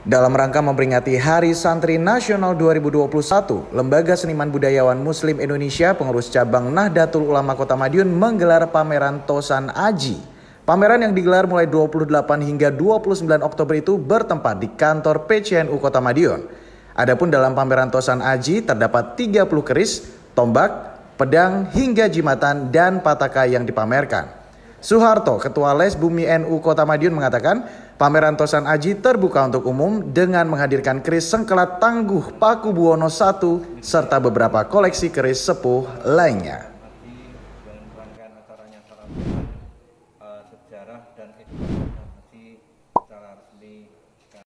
Dalam rangka memperingati Hari Santri Nasional 2021, Lembaga Seniman Budayawan Muslim Indonesia pengurus cabang Nahdlatul Ulama Kota Madiun menggelar pameran Tosan Aji. Pameran yang digelar mulai 28 hingga 29 Oktober itu bertempat di kantor PCNU Kota Madiun. Adapun dalam pameran Tosan Aji terdapat 30 keris, tombak, pedang hingga jimatan dan pataka yang dipamerkan. Suharto, Ketua Les Bumi NU Kota Madiun mengatakan, pameran Tosan Aji terbuka untuk umum dengan menghadirkan keris sengkelat tangguh Paku Buwono I serta beberapa koleksi keris sepuh lainnya.